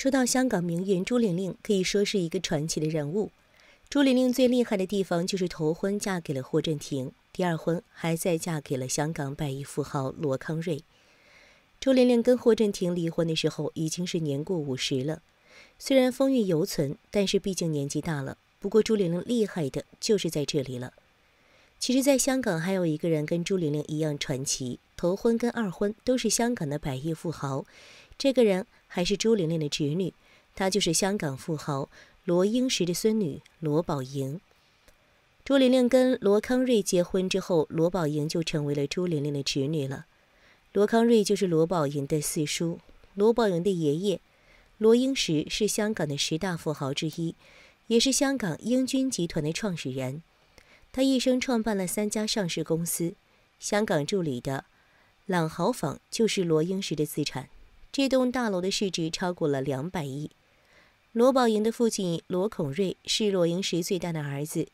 说到香港名媛朱玲玲，可以说是一个传奇的人物。朱玲玲最厉害的地方就是头婚嫁给了霍震霆，第二婚还再嫁给了香港百亿富豪罗康瑞。朱玲玲跟霍震霆离婚的时候已经是年过五十了，虽然风韵犹存，但是毕竟年纪大了。不过朱玲玲厉害的就是在这里了。其实，在香港还有一个人跟朱玲玲一样传奇，头婚跟二婚都是香港的百亿富豪，这个人。还是朱玲玲的侄女，她就是香港富豪罗英石的孙女罗宝莹。朱玲玲跟罗康瑞结婚之后，罗宝莹就成为了朱玲玲的侄女了。罗康瑞就是罗宝莹的四叔，罗宝莹的爷爷。罗英石是香港的十大富豪之一，也是香港英军集团的创始人。他一生创办了三家上市公司，香港助理的朗豪坊就是罗英石的资产。这栋大楼的市值超过了两百亿。罗宝莹的父亲罗孔瑞是罗莹石最大的儿子。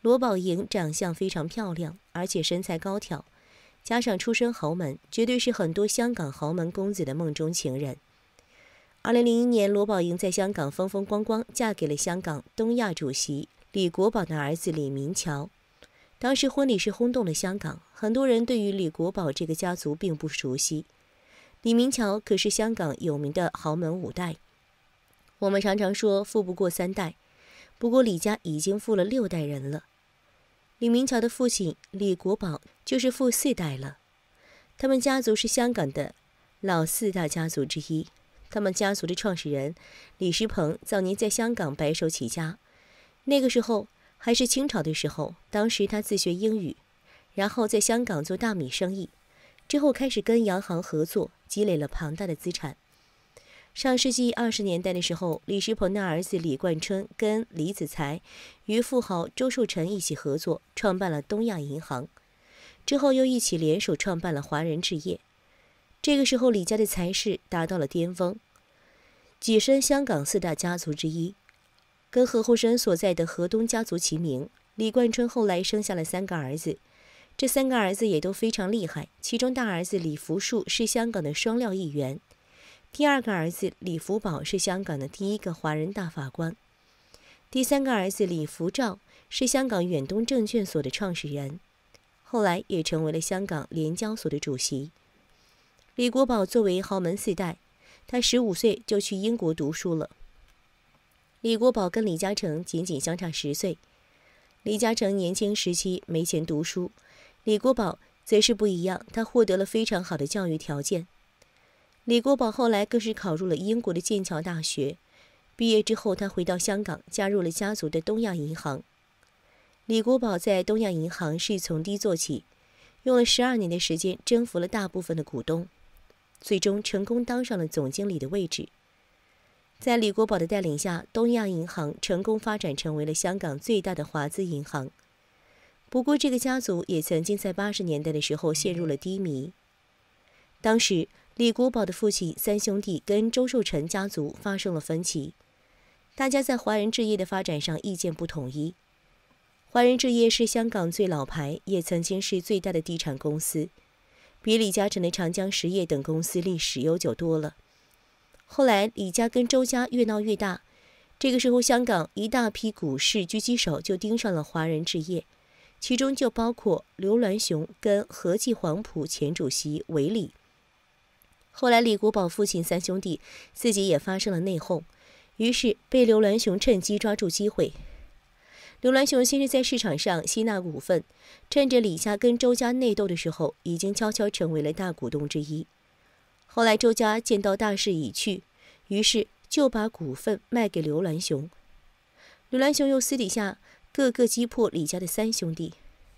罗宝莹长相非常漂亮，而且身材高挑，加上出身豪门，绝对是很多香港豪门公子的梦中情人。二零零一年，罗宝莹在香港风风光光嫁给了香港东亚主席李国宝的儿子李明桥。当时婚礼是轰动了香港，很多人对于李国宝这个家族并不熟悉。李明桥可是香港有名的豪门五代。我们常常说富不过三代，不过李家已经富了六代人了。李明桥的父亲李国宝就是富四代了。他们家族是香港的老四大家族之一。他们家族的创始人李世鹏早年在香港白手起家，那个时候还是清朝的时候。当时他自学英语，然后在香港做大米生意。之后开始跟洋行合作，积累了庞大的资产。上世纪二十年代的时候，李石鹏的儿子李冠春跟李子才，与富豪周树臣一起合作创办了东亚银行，之后又一起联手创办了华人置业。这个时候，李家的财势达到了巅峰，跻身香港四大家族之一，跟何鸿燊所在的河东家族齐名。李冠春后来生下了三个儿子。这三个儿子也都非常厉害，其中大儿子李福树是香港的双料议员，第二个儿子李福宝是香港的第一个华人大法官，第三个儿子李福照是香港远东证券所的创始人，后来也成为了香港联交所的主席。李国宝作为豪门四代，他十五岁就去英国读书了。李国宝跟李嘉诚仅仅相差十岁，李嘉诚年轻时期没钱读书。李国宝则是不一样，他获得了非常好的教育条件。李国宝后来更是考入了英国的剑桥大学，毕业之后他回到香港，加入了家族的东亚银行。李国宝在东亚银行是从低做起，用了十二年的时间征服了大部分的股东，最终成功当上了总经理的位置。在李国宝的带领下，东亚银行成功发展成为了香港最大的华资银行。不过，这个家族也曾经在八十年代的时候陷入了低迷。当时，李国宝的父亲三兄弟跟周寿臣家族发生了分歧，大家在华人置业的发展上意见不统一。华人置业是香港最老牌，也曾经是最大的地产公司，比李嘉诚的长江实业等公司历史悠久多了。后来，李家跟周家越闹越大，这个时候，香港一大批股市狙击手就盯上了华人置业。其中就包括刘銮雄跟和记黄埔前主席韦礼。后来李国宝父亲三兄弟自己也发生了内讧，于是被刘銮雄趁机抓住机会。刘銮雄先是在市场上吸纳股份，趁着李家跟周家内斗的时候，已经悄悄成为了大股东之一。后来周家见到大势已去，于是就把股份卖给刘銮雄。刘銮雄又私底下。个个击破李家的三兄弟，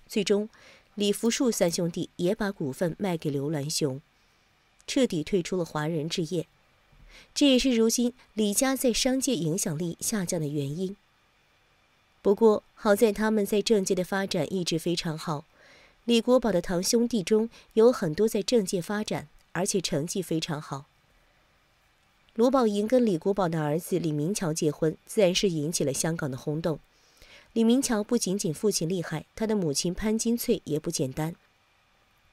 最终，李福树三兄弟也把股份卖给刘銮雄，彻底退出了华人置业。这也是如今李家在商界影响力下降的原因。不过，好在他们在政界的发展一直非常好。李国宝的堂兄弟中有很多在政界发展，而且成绩非常好。卢宝莹跟李国宝的儿子李明桥结婚，自然是引起了香港的轰动。李明桥不仅仅父亲厉害，他的母亲潘金翠也不简单。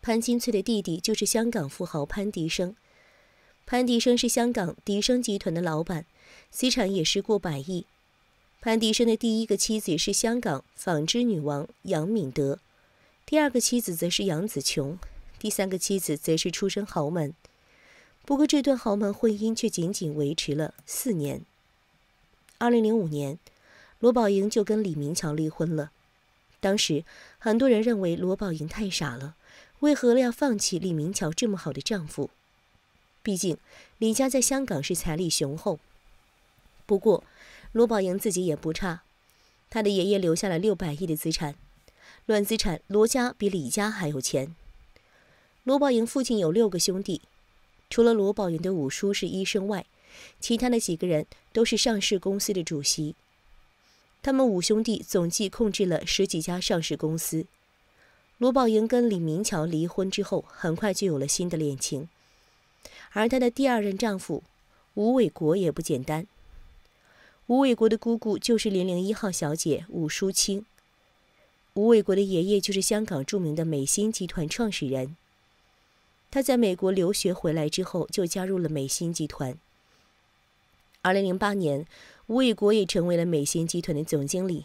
潘金翠的弟弟就是香港富豪潘迪生，潘迪生是香港迪生集团的老板，资产也是过百亿。潘迪生的第一个妻子是香港纺织女王杨敏德，第二个妻子则是杨紫琼，第三个妻子则是出身豪门。不过这段豪门婚姻却仅仅维持了四年。二零零五年。罗宝莹就跟李明桥离婚了。当时很多人认为罗宝莹太傻了，为何要放弃李明桥这么好的丈夫？毕竟李家在香港是财力雄厚。不过，罗宝莹自己也不差，她的爷爷留下了六百亿的资产，论资产，罗家比李家还有钱。罗宝莹父亲有六个兄弟，除了罗宝莹的五叔是医生外，其他的几个人都是上市公司的主席。他们五兄弟总计控制了十几家上市公司。罗宝莹跟李明桥离婚之后，很快就有了新的恋情。而她的第二任丈夫吴伟国也不简单。吴伟国的姑姑就是零零一号小姐吴淑清。吴伟国的爷爷就是香港著名的美心集团创始人。他在美国留学回来之后，就加入了美心集团。二零零八年。吴卫国也成为了美心集团的总经理。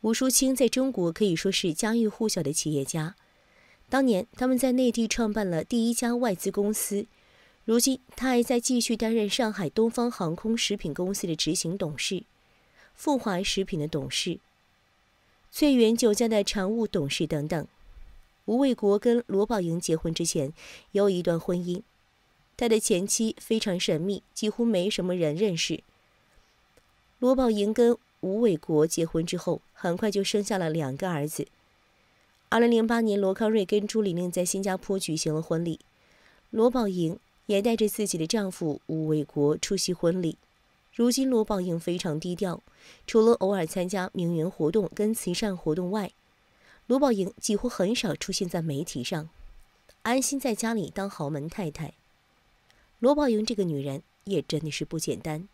吴淑清在中国可以说是家喻户晓的企业家，当年他们在内地创办了第一家外资公司，如今他还在继续担任上海东方航空食品公司的执行董事、富华食品的董事、翠园酒家的常务董事等等。吴卫国跟罗宝莹结婚之前，有一段婚姻，他的前妻非常神秘，几乎没什么人认识。罗宝莹跟吴伟国结婚之后，很快就生下了两个儿子。二零零八年，罗康瑞跟朱玲玲在新加坡举行了婚礼，罗宝莹也带着自己的丈夫吴伟国出席婚礼。如今，罗宝莹非常低调，除了偶尔参加名媛活动跟慈善活动外，罗宝莹几乎很少出现在媒体上，安心在家里当豪门太太。罗宝莹这个女人也真的是不简单。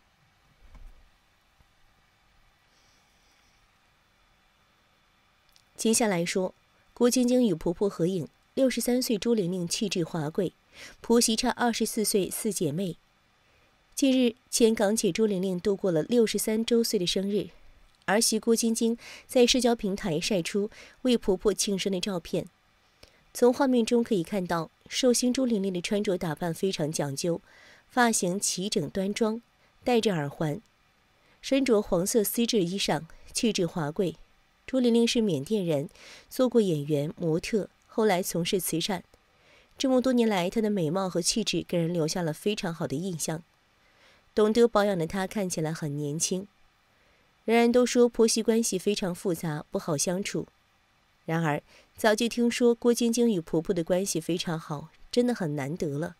接下来说，郭晶晶与婆婆合影。六十三岁朱玲玲气质华贵，婆媳差二十四岁，四姐妹。近日，前港姐朱玲玲度过了六十三周岁的生日，儿媳郭晶晶在社交平台晒出为婆婆庆生的照片。从画面中可以看到，寿星朱玲玲的穿着打扮非常讲究，发型齐整端庄，戴着耳环，身着黄色丝质衣裳，气质华贵。朱玲玲是缅甸人，做过演员、模特，后来从事慈善。这么多年来，她的美貌和气质给人留下了非常好的印象。懂得保养的她看起来很年轻。人人都说婆媳关系非常复杂，不好相处。然而，早就听说郭晶晶与婆婆的关系非常好，真的很难得了。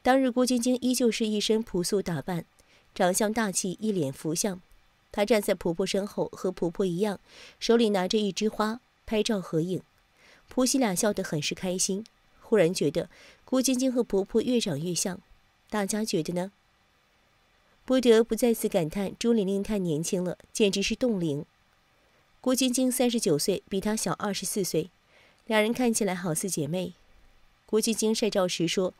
当日，郭晶晶依旧是一身朴素打扮，长相大气，一脸福相。她站在婆婆身后，和婆婆一样，手里拿着一枝花拍照合影，婆媳俩笑得很是开心。忽然觉得，郭晶晶和婆婆越长越像，大家觉得呢？不得不再次感叹，朱玲玲太年轻了，简直是冻龄。郭晶晶三十九岁，比她小二十四岁，两人看起来好似姐妹。郭晶晶晒照时说：“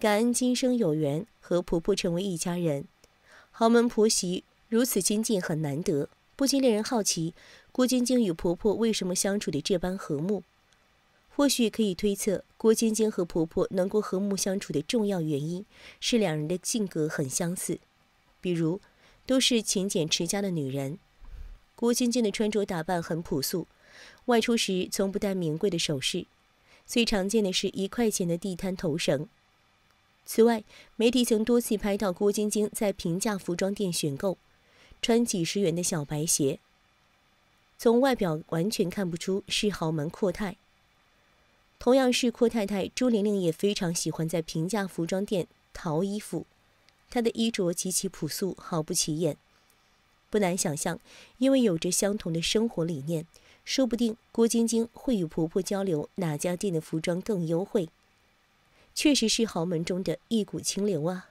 感恩今生有缘，和婆婆成为一家人。”豪门婆媳。如此亲近很难得，不禁令人好奇，郭晶晶与婆婆为什么相处的这般和睦？或许可以推测，郭晶晶和婆婆能够和睦相处的重要原因，是两人的性格很相似，比如，都是勤俭持家的女人。郭晶晶的穿着打扮很朴素，外出时从不戴名贵的首饰，最常见的是一块钱的地摊头绳。此外，媒体曾多次拍到郭晶晶在平价服装店选购。穿几十元的小白鞋，从外表完全看不出是豪门阔太。同样是阔太太，朱玲玲也非常喜欢在平价服装店淘衣服，她的衣着极其朴素，毫不起眼。不难想象，因为有着相同的生活理念，说不定郭晶晶会与婆婆交流哪家店的服装更优惠。确实是豪门中的一股清流啊！